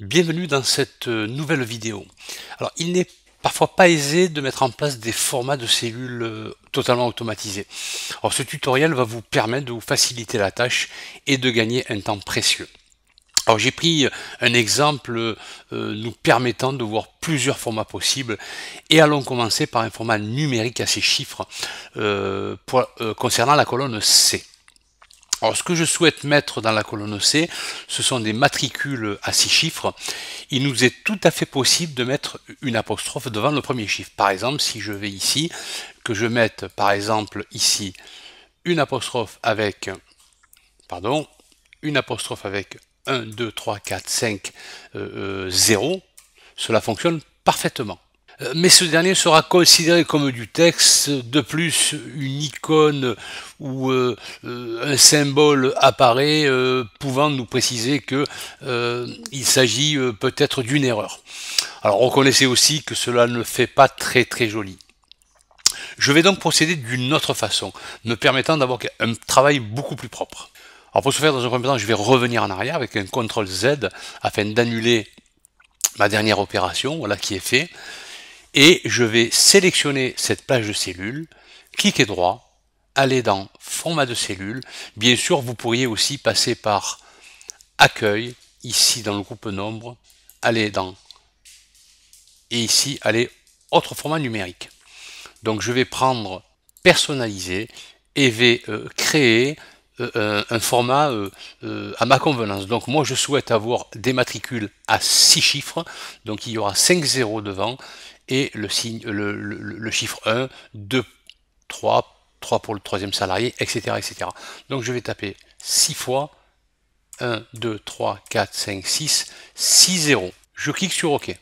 Bienvenue dans cette euh, nouvelle vidéo. Alors, il n'est parfois pas aisé de mettre en place des formats de cellules euh, totalement automatisés. Alors, ce tutoriel va vous permettre de vous faciliter la tâche et de gagner un temps précieux. Alors j'ai pris euh, un exemple nous permettant de voir plusieurs formats possibles et allons commencer par un format numérique à ces chiffres concernant la colonne C. Alors ce que je souhaite mettre dans la colonne C, ce sont des matricules à six chiffres. Il nous est tout à fait possible de mettre une apostrophe devant le premier chiffre. Par exemple, si je vais ici, que je mette par exemple ici une apostrophe avec, pardon, une apostrophe avec 1, 2, 3, 4, 5, 0, cela fonctionne parfaitement. Euh, mais ce dernier sera considéré comme du texte, de plus une icône ou euh, euh, un symbole apparaît pouvant nous préciser que il s'agit peut-être d'une erreur. Alors reconnaissez aussi que cela ne fait pas très très joli. Je vais donc procéder d'une autre façon, me permettant d'avoir un travail beaucoup plus propre. Alors pour ce faire, dans un premier temps, je vais revenir en arrière avec un CTRL Z afin d'annuler ma dernière opération, voilà qui est fait et je vais sélectionner cette plage de cellules, cliquer droit, aller dans format de cellules. Bien sûr, vous pourriez aussi passer par accueil, ici dans le groupe nombre, aller dans et ici aller autre format numérique. Donc je vais prendre personnaliser et vais euh, créer euh, un format euh, à ma convenance. Donc moi je souhaite avoir des matricules à 6 chiffres, donc il y aura 5 zéros devant et le, signe, le, chiffre 1, 2, 3, 3 pour le troisième salarié, etc., Donc je vais taper 6 fois 1, 2, 3, 4, 5, 6, 6 0. Je clique sur OK.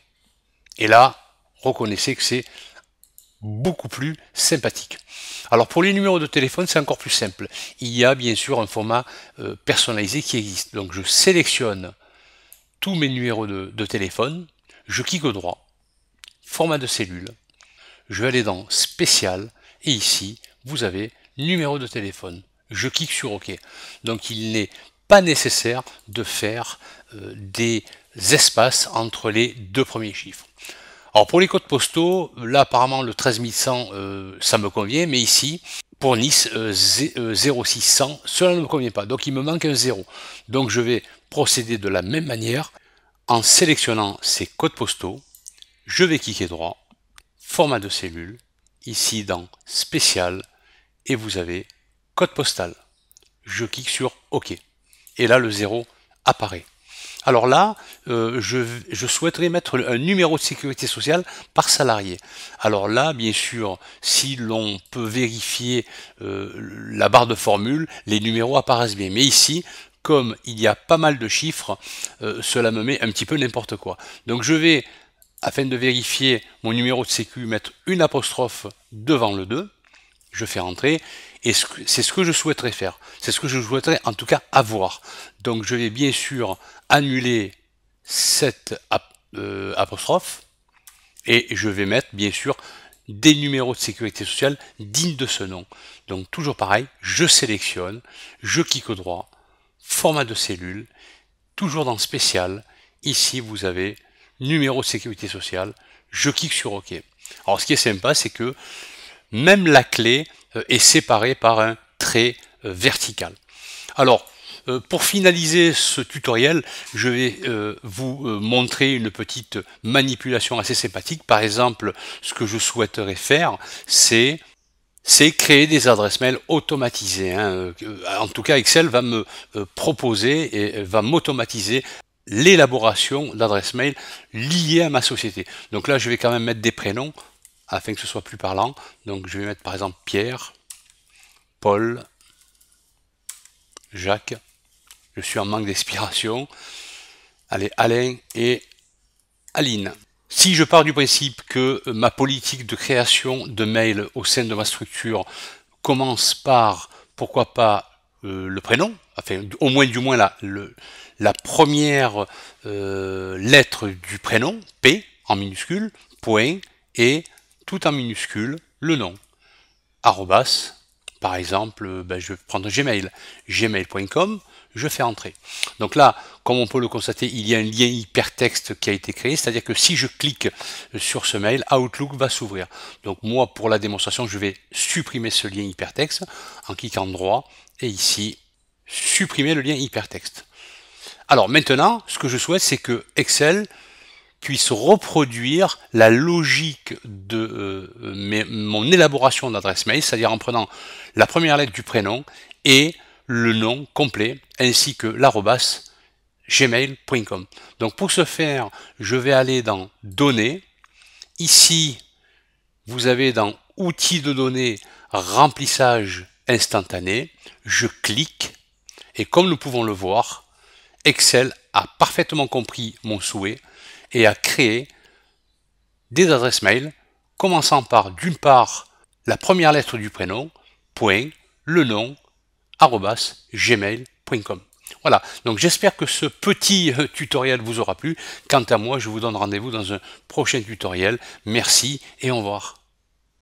Et là, reconnaissez que c'est beaucoup plus sympathique. Alors pour les numéros de téléphone, c'est encore plus simple. Il y a bien sûr un format euh, personnalisé qui existe. Donc je sélectionne tous mes numéros de, de téléphone, je clique au droit, format de cellule. Je vais aller dans spécial et ici, vous avez numéro de téléphone. Je clique sur OK. Donc il n'est pas nécessaire de faire euh, des espaces entre les deux premiers chiffres. Alors pour les codes postaux, là apparemment le 13100 euh, ça me convient, mais ici pour Nice 0600 euh, cela ne me convient pas, donc il me manque un 0. Donc je vais procéder de la même manière en sélectionnant ces codes postaux je vais cliquer droit, format de cellule, ici dans spécial, et vous avez code postal. Je clique sur OK. Et là, le zéro apparaît. Alors là, euh, je, souhaiterais mettre un numéro de sécurité sociale par salarié. Alors là, bien sûr, si l'on peut vérifier euh, la barre de formule, les numéros apparaissent bien. Mais ici, comme il y a pas mal de chiffres, euh, cela me met un petit peu n'importe quoi. Donc je vais afin de vérifier mon numéro de sécu, mettre une apostrophe devant le 2, je fais entrer, et c'est ce que je souhaiterais faire. C'est ce que je souhaiterais en tout cas avoir. Donc je vais bien sûr annuler cette euh, apostrophe, et je vais mettre bien sûr des numéros de sécurité sociale dignes de ce nom. Donc toujours pareil, je sélectionne, je clique au droit, format de cellule, toujours dans spécial, ici vous avez numéro de sécurité sociale, je clique sur OK. Alors ce qui est sympa, c'est que même la clé euh, est séparée par un trait euh, vertical. Alors, euh, pour finaliser ce tutoriel, je vais vous montrer une petite manipulation assez sympathique. Par exemple, ce que je souhaiterais faire, c'est créer des adresses mail automatisées. Hein, en tout cas, Excel va me proposer et va m'automatiser l'élaboration d'adresse mail liée à ma société. Donc là, je vais quand même mettre des prénoms afin que ce soit plus parlant. Donc je vais mettre par exemple Pierre, Paul, Jacques. Je suis en manque d'inspiration. Allez, Alain et Aline. Si je pars du principe que ma politique de création de mail au sein de ma structure commence par, pourquoi pas, euh, le prénom, enfin au moins du moins la, première euh, lettre du prénom, P en minuscule, point, et tout en minuscule, le nom. Arrobas, par exemple, ben, je vais prendre Gmail, gmail.com, je fais entrer. Donc là, comme on peut le constater, il y a un lien hypertexte qui a été créé, c'est-à-dire que si je clique euh, sur ce mail, Outlook va s'ouvrir. Donc moi, pour la démonstration, je vais supprimer ce lien hypertexte en cliquant droit, et ici, supprimer le lien hypertexte. Alors maintenant, ce que je souhaite, c'est que Excel puisse reproduire la logique de euh, mon élaboration d'adresse mail, c'est-à-dire en prenant la première lettre du prénom et le nom complet, ainsi que l'arrobas gmail.com. Donc pour ce faire, je vais aller dans Données. Ici, vous avez dans Outils de données, remplissage instantané. Je clique et comme nous pouvons le voir, Excel a parfaitement compris mon souhait et a créé des adresses mail commençant par d'une part la première lettre du prénom, point, le nom, arrobas, gmail.com. Voilà, donc j'espère que ce petit euh, tutoriel vous aura plu. Quant à moi, je vous donne rendez-vous dans un prochain tutoriel. Merci et au revoir.